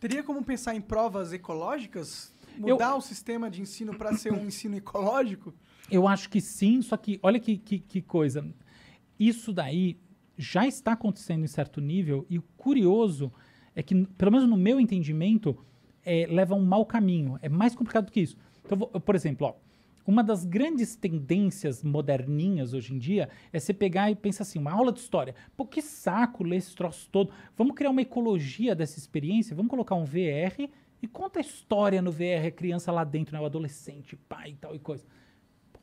Teria como pensar em provas ecológicas? Mudar eu... o sistema de ensino para ser um ensino ecológico? Eu acho que sim, só que olha que, que, que, coisa. Isso daí já está acontecendo em certo nível, e o curioso é que, pelo menos no meu entendimento, é, leva um mau caminho. É mais complicado do que isso. Então, vou, por exemplo, ó, uma das grandes tendências moderninhas hoje em dia é você pegar e pensar assim, uma aula de história. Pô, que saco ler esse troço todo. Vamos criar uma ecologia dessa experiência, vamos colocar um VR e conta a história no VR, a criança lá dentro, né, o adolescente, pai e tal e coisa.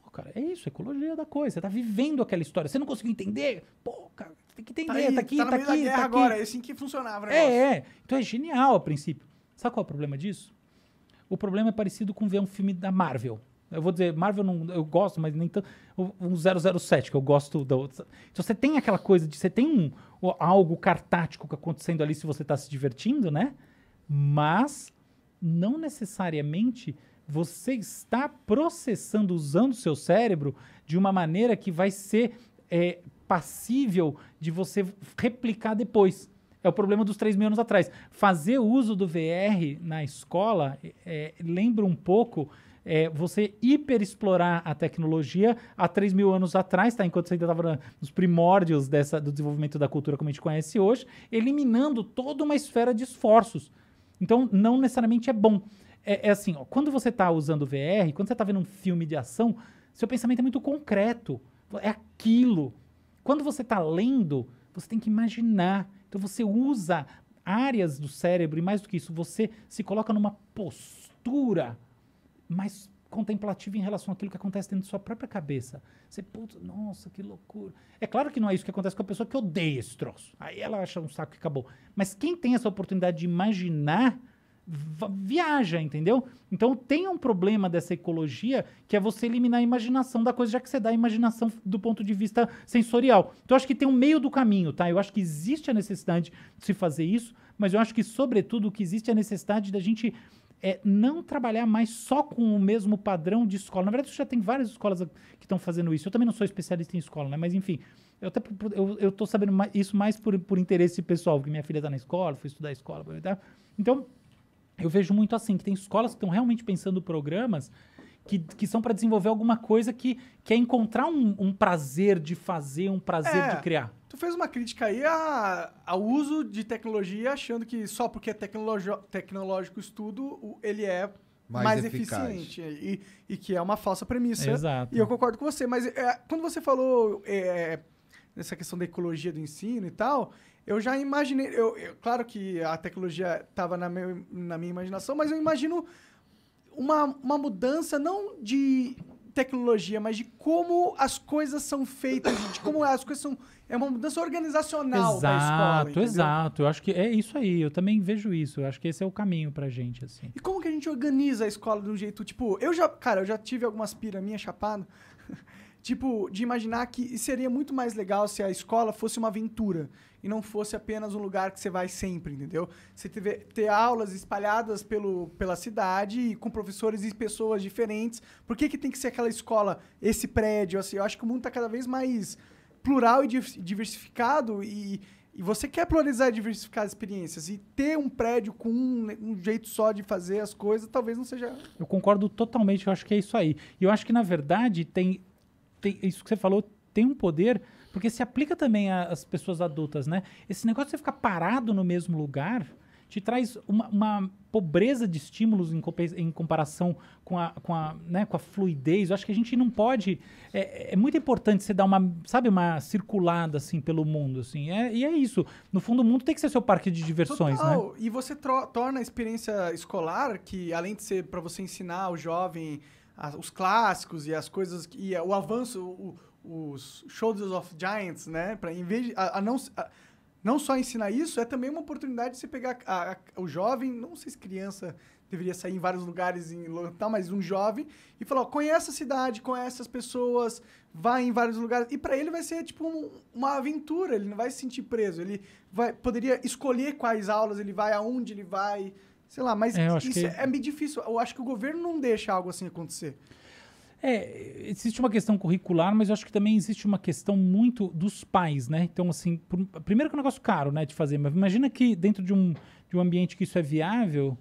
Pô, cara, é isso, ecologia da coisa. Você tá vivendo aquela história. Você não conseguiu entender? Pô, cara, tem que tá entender. Tá, aí, tá aqui, tá, tá aqui, tá aqui. agora, é assim que funcionava É, é. Então é genial a princípio. Sabe qual é o problema disso? O problema é parecido com ver um filme da Marvel. Eu vou dizer, Marvel não, eu gosto, mas nem tanto. Um 007, que eu gosto da outra. Então você tem aquela coisa de. Você tem um, algo cartático acontecendo ali se você está se divertindo, né? Mas não necessariamente você está processando, usando o seu cérebro de uma maneira que vai ser é, passível de você replicar depois. É o problema dos 3 mil anos atrás. Fazer uso do VR na escola é, é, lembra um pouco é, você hiperexplorar a tecnologia há 3 mil anos atrás, tá? enquanto você ainda estava nos primórdios dessa, do desenvolvimento da cultura como a gente conhece hoje, eliminando toda uma esfera de esforços. Então, não necessariamente é bom. É, é assim, ó, quando você está usando VR, quando você está vendo um filme de ação, seu pensamento é muito concreto. É aquilo. Quando você está lendo, você tem que imaginar. Então, você usa áreas do cérebro e mais do que isso, você se coloca numa postura mas contemplativo em relação àquilo que acontece dentro da sua própria cabeça. Você, putz, nossa, que loucura. É claro que não é isso que acontece com a pessoa que odeia esse troço. Aí ela acha um saco e acabou. Mas quem tem essa oportunidade de imaginar, viaja, entendeu? Então tem um problema dessa ecologia que é você eliminar a imaginação da coisa, já que você dá a imaginação do ponto de vista sensorial. Então eu acho que tem um meio do caminho, tá? Eu acho que existe a necessidade de se fazer isso, mas eu acho que, sobretudo, o que existe é a necessidade da gente é não trabalhar mais só com o mesmo padrão de escola. Na verdade, já tem várias escolas que estão fazendo isso. Eu também não sou especialista em escola, né? Mas enfim, eu até eu, eu tô sabendo mais, isso mais por, por interesse pessoal, porque minha filha está na escola, fui estudar a escola, tá? Então, eu vejo muito assim, que tem escolas que estão realmente pensando programas que, que são para desenvolver alguma coisa que, que é encontrar um, um prazer de fazer, um prazer é. de criar. Tu fez uma crítica aí a, ao uso de tecnologia, achando que só porque é tecnológico estudo, ele é mais, mais eficiente. E, e, que é uma falsa premissa. Exato. E eu concordo com você. Mas é, quando você falou é, nessa questão da ecologia do ensino e tal, eu já imaginei. Eu, eu claro que a tecnologia estava na, na minha imaginação, mas eu imagino uma, uma mudança não de tecnologia, mas de como as coisas são feitas, de como as coisas são. É uma mudança organizacional exato, da escola. Exato, exato. Eu acho que é isso aí. Eu também vejo isso. Eu acho que esse é o caminho pra gente, assim. E como que a gente organiza a escola de um jeito, tipo, eu já, cara, eu já tive algumas pira minha chapada. Tipo, de imaginar que seria muito mais legal se a escola fosse uma aventura e não fosse apenas um lugar que você vai sempre, entendeu? Você ter, ter aulas espalhadas pelo, pela cidade e com professores e pessoas diferentes. Por que, que tem que ser aquela escola, esse prédio? Assim, eu acho que o mundo está cada vez mais plural e diversificado e, e você quer pluralizar e diversificar as experiências. E ter um prédio com um, um, jeito só de fazer as coisas talvez não seja. Eu concordo totalmente, eu acho que é isso aí. E eu acho que, na verdade, tem tem, isso que você falou tem um poder, porque se aplica também às pessoas adultas, né? Esse negócio de você ficar parado no mesmo lugar te traz uma, uma pobreza de estímulos em, em, comparação com a, com, a, né, com a fluidez. Eu acho que a gente não pode. É, é, muito importante você dar uma, sabe, uma circulada assim pelo mundo, assim. É, e é isso. No fundo, o mundo tem que ser seu parque de diversões, né? Total. né? E você torna a experiência escolar, que além de ser para você ensinar o jovem os clássicos e as coisas e o avanço, o, os Shoulders of Giants, né? Para em vez de, a, a não a, não só ensinar isso, é também uma oportunidade de você pegar o jovem, não sei se criança deveria sair em vários lugares em tal, mas um jovem e falar, conhece a cidade, conhece as pessoas, vai em vários lugares e para ele vai ser tipo um, uma aventura, ele não vai se sentir preso, ele vai poderia escolher quais aulas ele vai, aonde ele vai, Sei lá, mas é, isso que... é meio difícil. Eu acho que o governo não deixa algo assim acontecer. É, existe uma questão curricular, mas eu acho que também existe uma questão muito dos pais, né? Então, assim, por, primeiro que é um negócio caro, né, de fazer, mas imagina que dentro de um, de um ambiente que isso é viável,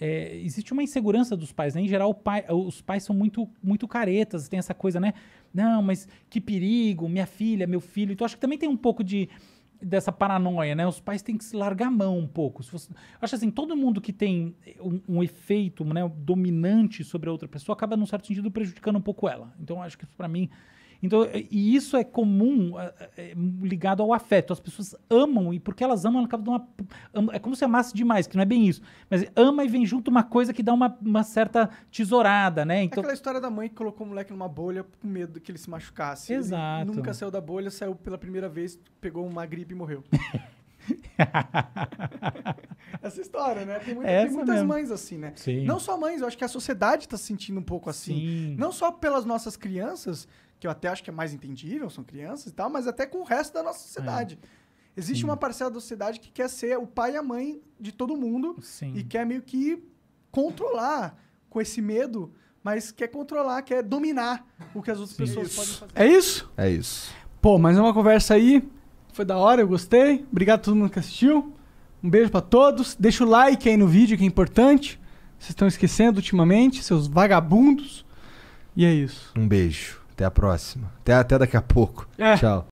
é, existe uma insegurança dos pais, né? Em geral, pai, os pais são muito, muito caretas, tem essa coisa, né? Não, mas que perigo, minha filha, meu filho. Então, acho que também tem um pouco de dessa paranoia, né? Os pais têm que se largar a mão um pouco. Se você... Acho assim, todo mundo que tem um, um, efeito né, dominante sobre a outra pessoa acaba, num certo sentido, prejudicando um pouco ela. Então, acho que para mim então, é, e isso é comum é, ligado ao afeto. As pessoas amam, e porque elas amam, elas acabam dando uma. É como se amasse demais, que não é bem isso. Mas ama e vem junto uma coisa que dá uma, uma certa tesourada, né? Então... Aquela história da mãe que colocou o moleque numa bolha com medo que ele se machucasse. Exato. Ele nunca saiu da bolha, saiu pela primeira vez, pegou uma gripe e morreu. Essa história, né? Tem, muita, tem muitas mesmo. mães assim, né? Sim. Não só mães, eu acho que a sociedade está se sentindo um pouco assim. Sim. Não só pelas nossas crianças, que eu até acho que é mais entendível, são crianças e tal, mas até com o resto da nossa sociedade. É. Existe Sim. uma parcela da sociedade que quer ser o pai e a mãe de todo mundo Sim. e quer meio que controlar com esse medo, mas quer controlar, quer dominar o que as outras Sim. pessoas isso. podem fazer. É isso? É isso. Pô, mas é uma conversa aí. Foi da hora, eu gostei. Obrigado a todo mundo que assistiu. Um beijo para todos. Deixa o like aí no vídeo que é importante. Vocês estão esquecendo ultimamente, seus vagabundos. E é isso. Um beijo. Até a próxima. Até, até daqui a pouco. É. Tchau.